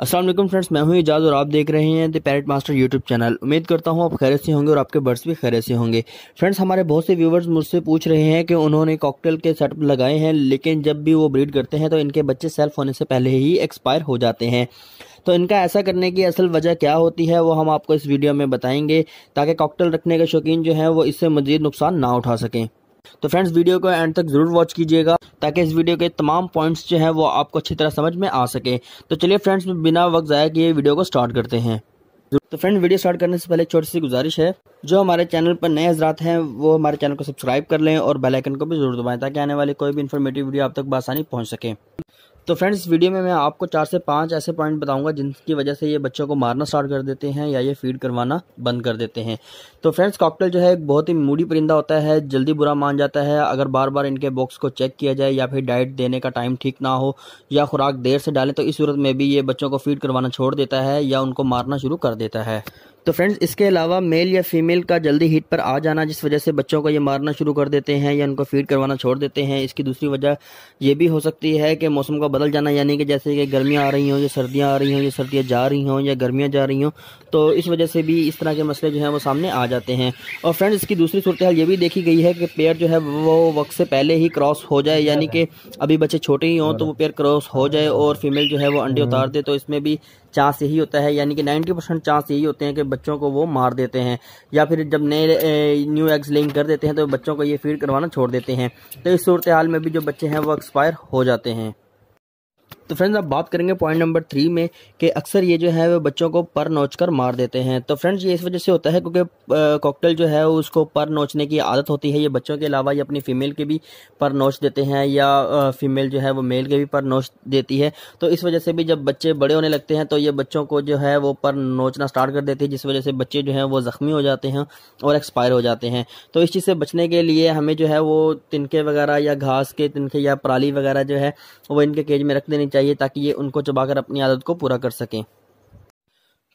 Aslam friends मैं हूं इजाज़ और आप देख रहे हैं the parrot master YouTube channel उम्मीद करता हूं आप खैर से होंगे और आपके बर्ड्स भी खैर से होंगे फ्रेंड्स हमारे बहुत से व्यूवर्स मुझसे पूछ रहे हैं कि उन्होंने कॉकटेल के सेटअप लगाए हैं लेकिन जब भी वो ब्रीड करते हैं तो इनके बच्चे सेल्फ होने से पहले ही एक्सपायर हो जाते हैं तो इनका ऐसा करने की असल वजह क्या होती है वो हम आपको इस वीडियो में बताएंगे ताकि कॉकटेल रखने के शौकीन जो हैं वो इससे मज़ीद नुकसान ना उठा सकें तो फ्रेंड्स वीडियो को एंड तक ज़रूर वॉच कीजिएगा ताकि इस वीडियो के तमाम पॉइंट्स जो हैं वो आपको अच्छी तरह समझ में आ सके तो चलिए फ्रेंड्स बिना वक्त ज़ाया ये वीडियो को स्टार्ट करते हैं तो फ्रेंड वीडियो स्टार्ट करने से पहले एक छोटी सी गुजारिश है जो हमारे चैनल पर नए हजरात हैं वो हमारे चैनल को सब्सक्राइब कर लें और बेल आइकन को भी जरूर दबाएं ताकि आने वाली कोई भी इन्फॉर्मेटिव वीडियो आप तक बसानी आसानी पहुंच सके तो फ्रेंड्स इस वीडियो में मैं आपको चार से पांच ऐसे पॉइंट बताऊंगा जिनकी वजह से ये बच्चों को मारना स्टार्ट कर देते हैं या ये फीड करवाना बंद कर देते हैं तो फ्रेंड्स कॉकटेल जो है एक बहुत ही मूडी परिंदा होता है जल्दी बुरा मान जाता है अगर बार बार इनके बॉक्स को चेक किया जाए या फिर डाइट देने का टाइम ठीक ना हो या खुराक देर से डालें तो इस सूरत में भी ये बच्चों को फीड करवाना छोड़ देता है या उनको मारना शुरू कर देता है तो फ्रेंड्स इसके अलावा मेल या फीमेल का जल्दी हीट पर आ जाना जिस वजह से बच्चों को ये मारना शुरू कर देते हैं या उनको फीड करवाना छोड़ देते हैं इसकी दूसरी वजह ये भी हो सकती है कि मौसम का बदल जाना यानी कि जैसे कि गर्मियाँ आ रही हों या सर्दियाँ आ रही हों या सर्दियाँ जा रही हों या गर्मियाँ जा रही हों तो इस वजह से भी इस तरह के मसले जो हैं वो सामने आ जाते हैं और फ्रेंड्स इसकी दूसरी सूरत हाल ये भी देखी गई है कि पेयर जो है वो वक्त से पहले ही क्रॉस हो जाए यानी कि अभी बच्चे छोटे ही हों तो वो पेयर क्रॉस हो जाए और फीमेल जो है वो अंडे उतार दे तो इसमें भी चांस यही होता है यानी कि नाइन्टी परसेंट चांस यही होते हैं कि बच्चों को वो मार देते हैं या फिर जब नए न्यू एग्स लिंक कर देते हैं तो बच्चों को ये फीड करवाना छोड़ देते हैं तो इस सूरत हाल में भी जो बच्चे हैं वो एक्सपायर हो जाते हैं तो फ्रेंड्स अब बात करेंगे पॉइंट नंबर थ्री में कि अक्सर ये जो है वो बच्चों को पर नोच कर मार देते हैं तो फ्रेंड्स ये इस वजह से होता है क्योंकि कॉकटेल जो है उसको पर नोचने की आदत होती है ये बच्चों के अलावा ये अपनी फ़ीमेल के भी पर नोच देते हैं या फीमेल जो है वो मेल के भी पर नोच देती है तो इस वजह से भी जब बच्चे बड़े होने लगते हैं तो ये बच्चों को जो है वो पर नोचना स्टार्ट कर देती है जिस वजह से बच्चे जो हैं वो ज़ख्मी हो जाते हैं और एक्सपायर हो जाते हैं तो इस चीज़ से बचने के लिए हमें जो है वो तिनके वगैरह या घास के तिनके या पराली वगैरह जो है वो इनके केज में रख देनी चाहिए ताकि ये उनको चबाकर अपनी आदत को पूरा कर सकें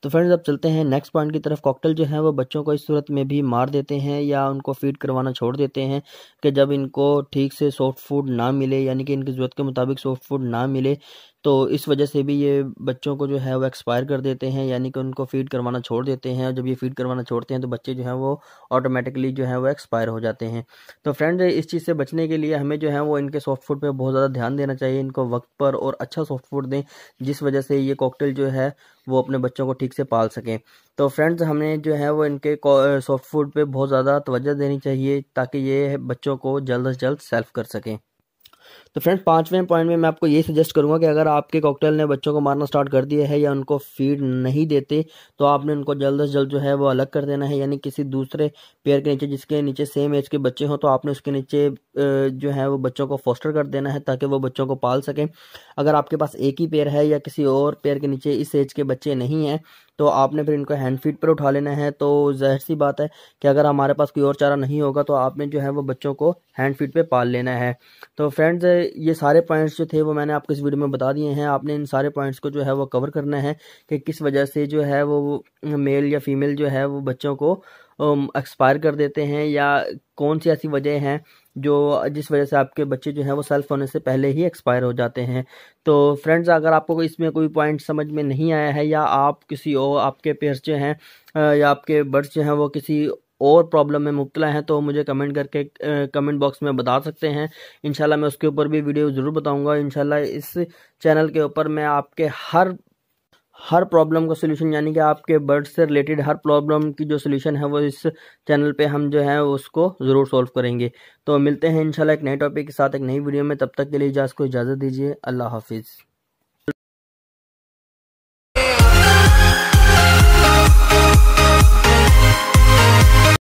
तो फ्रेंड्स अब चलते हैं नेक्स्ट पॉइंट की तरफ कॉकटेल जो है वो बच्चों को इस सूरत में भी मार देते हैं या उनको फीड करवाना छोड़ देते हैं कि जब इनको ठीक से सॉफ्ट फूड ना मिले यानी कि इनकी ज़रूरत के मुताबिक सॉफ्ट फूड ना मिले तो इस वजह से भी ये बच्चों को जो है वो एक्सपायर कर देते हैं यानी कि उनको फीड करवाना छोड़ देते हैं और जब ये फीड करवाना छोड़ते हैं तो बच्चे जो हैं वो ऑटोमेटिकली जो है वो एक्सपायर हो जाते हैं तो फ्रेंड इस चीज़ से बचने के लिए हमें जो है वो इनके सॉफ्ट फूड पर बहुत ज़्यादा ध्यान देना चाहिए इनको वक्त पर और अच्छा सॉफ्ट फूड दें जिस वजह से ये कॉकटेल जो है वो अपने बच्चों को ठीक से पाल सकें तो फ्रेंड्स हमने जो है वो इनके सॉफ्ट फूड पे बहुत ज़्यादा तवज्जो देनी चाहिए ताकि ये बच्चों को जल्द से जल्द सेल्फ कर सकें तो फ्रेंड्स पाँचवें पॉइंट में मैं आपको ये सजेस्ट करूँगा कि अगर आपके कॉकटेल ने बच्चों को मारना स्टार्ट कर दिया है या उनको फीड नहीं देते तो आपने उनको जल्द से जल्द जो है वो अलग कर देना है यानी किसी दूसरे पेयर के नीचे जिसके नीचे सेम एज के बच्चे हों तो आपने उसके नीचे जो है वो बच्चों को फोस्टर कर देना है ताकि वो बच्चों को पाल सकें अगर आपके पास एक ही पेयर है या किसी और पेयर के नीचे इस एज के बच्चे नहीं हैं तो आपने फिर इनको हैंड फीड पर उठा लेना है तो जहर सी बात है कि अगर हमारे पास कोई और चारा नहीं होगा तो आपने जो है वो बच्चों को हैंड फीड पर पाल लेना है तो फ्रेंड्स ये सारे पॉइंट्स जो थे वो मैंने आपको इस वीडियो में बता दिए हैं आपने इन सारे पॉइंट्स को जो है वो कवर करना है कि किस वजह से जो है वो मेल या फीमेल जो है वो बच्चों को एक्सपायर um, कर देते हैं या कौन सी ऐसी वजह हैं जो जिस वजह से आपके बच्चे जो हैं वो सेल्फ होने से पहले ही एक्सपायर हो जाते हैं तो फ्रेंड्स अगर आपको इसमें कोई पॉइंट समझ में नहीं आया है या आप किसी और आपके पेयर्स जो हैं या आपके बर्ड्स जो हैं वो किसी और प्रॉब्लम में मुबतला हैं तो मुझे कमेंट करके कमेंट बॉक्स में बता सकते हैं इनशाला मैं उसके ऊपर भी वीडियो ज़रूर बताऊँगा इनशाला इस चैनल के ऊपर मैं आपके हर हर प्रॉब्लम का सोल्यूशन यानी कि आपके बर्ड से रिलेटेड हर प्रॉब्लम की जो सोल्यूशन है वो इस चैनल पे हम जो है उसको ज़रूर सॉल्व करेंगे तो मिलते हैं इंशाल्लाह एक नए टॉपिक के साथ एक नई वीडियो में तब तक के लिए इजाज़ को इजाज़त दीजिए अल्लाह हाफिज़